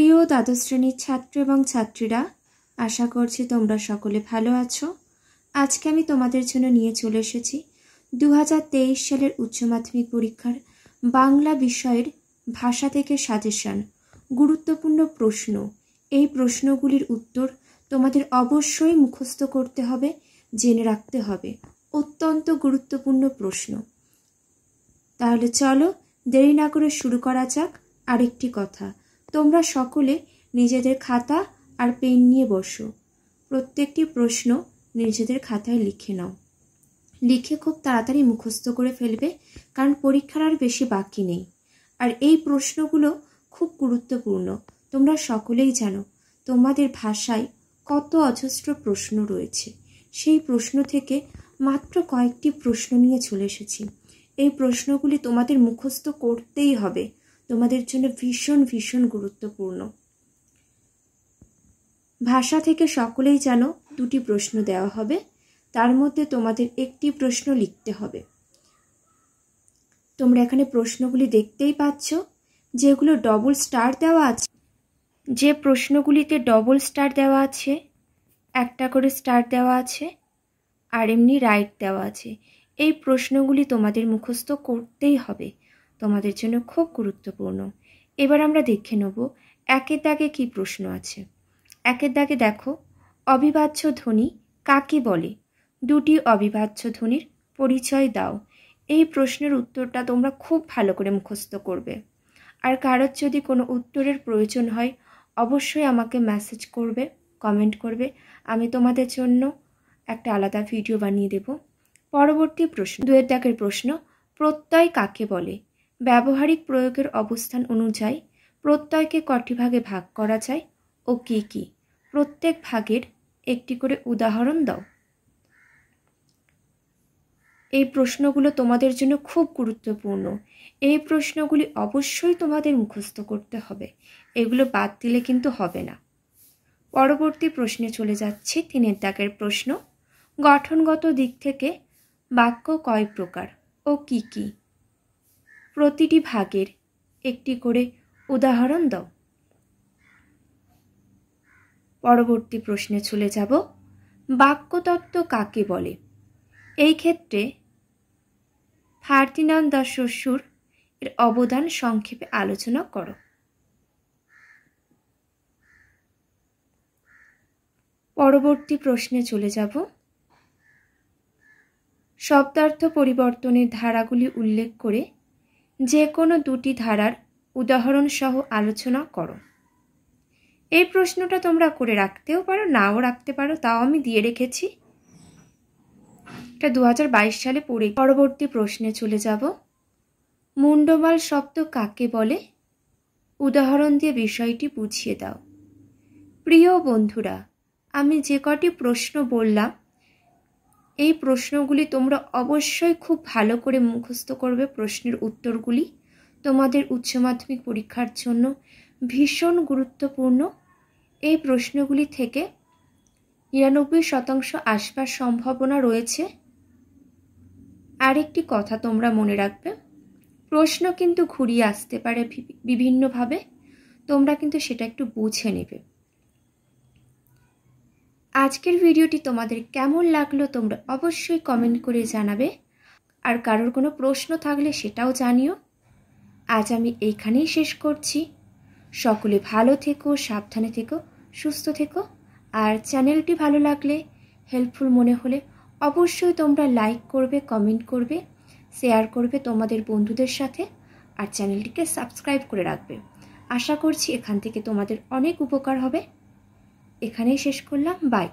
প্রিয় দ্বাদশ শ্রেণীর ছাত্র এবং ছাত্রীরা আশা করছি তোমরা সকলে ভালো আছো আজকে আমি তোমাদের জন্য নিয়ে চলে এসেছি দু সালের উচ্চ মাধ্যমিক পরীক্ষার বাংলা বিষয়ের ভাষা থেকে সাজেশন গুরুত্বপূর্ণ প্রশ্ন এই প্রশ্নগুলির উত্তর তোমাদের অবশ্যই মুখস্থ করতে হবে জেনে রাখতে হবে অত্যন্ত গুরুত্বপূর্ণ প্রশ্ন তাহলে চলো দেরি না করে শুরু করা যাক আরেকটি কথা তোমরা সকলে নিজেদের খাতা আর পেন নিয়ে বসো প্রত্যেকটি প্রশ্ন নিজেদের খাতায় লিখে নাও লিখে খুব তাড়াতাড়ি মুখস্থ করে ফেলবে কারণ পরীক্ষার আর বেশি বাকি নেই আর এই প্রশ্নগুলো খুব গুরুত্বপূর্ণ তোমরা সকলেই জানো তোমাদের ভাষায় কত অজস্র প্রশ্ন রয়েছে সেই প্রশ্ন থেকে মাত্র কয়েকটি প্রশ্ন নিয়ে চলে এসেছি এই প্রশ্নগুলি তোমাদের মুখস্থ করতেই হবে তোমাদের জন্য ভীষণ ভীষণ গুরুত্বপূর্ণ ভাষা থেকে সকলেই জানো দুটি প্রশ্ন দেওয়া হবে তার মধ্যে তোমাদের একটি প্রশ্ন লিখতে হবে তোমরা এখানে প্রশ্নগুলি দেখতেই পাচ্ছ যেগুলো ডবল স্টার দেওয়া আছে যে প্রশ্নগুলিতে ডবল স্টার দেওয়া আছে একটা করে স্টার দেওয়া আছে আর এমনি রাইট দেওয়া আছে এই প্রশ্নগুলি তোমাদের মুখস্থ করতেই হবে তোমাদের জন্য খুব গুরুত্বপূর্ণ এবার আমরা দেখে নেব একের দাগে কি প্রশ্ন আছে একের দাগে দেখো অবিভাজ্য ধ্বনি কাকে বলে দুটি অবিভাজ্য ধ্বনির পরিচয় দাও এই প্রশ্নের উত্তরটা তোমরা খুব ভালো করে মুখস্থ করবে আর কারোর যদি কোনো উত্তরের প্রয়োজন হয় অবশ্যই আমাকে মেসেজ করবে কমেন্ট করবে আমি তোমাদের জন্য একটা আলাদা ভিডিও বানিয়ে দেব পরবর্তী প্রশ্ন দুয়ের দাগের প্রশ্ন প্রত্যয় কাকে বলে ব্যবহারিক প্রয়োগের অবস্থান অনুযায়ী প্রত্যয়কে কটি ভাগে ভাগ করা যায় ও কি কি প্রত্যেক ভাগের একটি করে উদাহরণ দাও এই প্রশ্নগুলো তোমাদের জন্য খুব গুরুত্বপূর্ণ এই প্রশ্নগুলি অবশ্যই তোমাদের মুখস্থ করতে হবে এগুলো বাদ দিলে কিন্তু হবে না পরবর্তী প্রশ্নে চলে যাচ্ছি তিনের দাগের প্রশ্ন গঠনগত দিক থেকে বাক্য কয় প্রকার ও কি কী প্রতিটি ভাগের একটি করে উদাহরণ দাও পরবর্তী প্রশ্নে চলে যাব বাক্যতত্ত্ব কাকে বলে এই ক্ষেত্রে ফার্দিনান দাস শ্বশুর এর অবদান সংক্ষেপে আলোচনা করো পরবর্তী প্রশ্নে চলে যাব শব্দার্থ পরিবর্তনের ধারাগুলি উল্লেখ করে যে কোনো দুটি ধারার উদাহরণসহ আলোচনা করো এই প্রশ্নটা তোমরা করে রাখতেও পারো নাও রাখতে পারো তাও আমি দিয়ে রেখেছি এটা দু সালে পড়ে পরবর্তী প্রশ্নে চলে যাব মুন্ডমাল শব্দ কাকে বলে উদাহরণ দিয়ে বিষয়টি বুঝিয়ে দাও প্রিয় বন্ধুরা আমি যে কটি প্রশ্ন বললাম এই প্রশ্নগুলি তোমরা অবশ্যই খুব ভালো করে মুখস্থ করবে প্রশ্নের উত্তরগুলি তোমাদের উচ্চ মাধ্যমিক পরীক্ষার জন্য ভীষণ গুরুত্বপূর্ণ এই প্রশ্নগুলি থেকে নিরানব্বই শতাংশ আসবার সম্ভাবনা রয়েছে আরেকটি কথা তোমরা মনে রাখবে প্রশ্ন কিন্তু ঘুরিয়ে আসতে পারে বিভিন্নভাবে তোমরা কিন্তু সেটা একটু বুঝে নেবে আজকের ভিডিওটি তোমাদের কেমন লাগলো তোমরা অবশ্যই কমেন্ট করে জানাবে আর কারোর কোনো প্রশ্ন থাকলে সেটাও জানিও আজ আমি এইখানেই শেষ করছি সকলে ভালো থেকো সাবধানে থেকো সুস্থ থেকো আর চ্যানেলটি ভালো লাগলে হেল্পফুল মনে হলে অবশ্যই তোমরা লাইক করবে কমেন্ট করবে শেয়ার করবে তোমাদের বন্ধুদের সাথে আর চ্যানেলটিকে সাবস্ক্রাইব করে রাখবে আশা করছি এখান থেকে তোমাদের অনেক উপকার হবে এখানেই শেষ করলাম বাই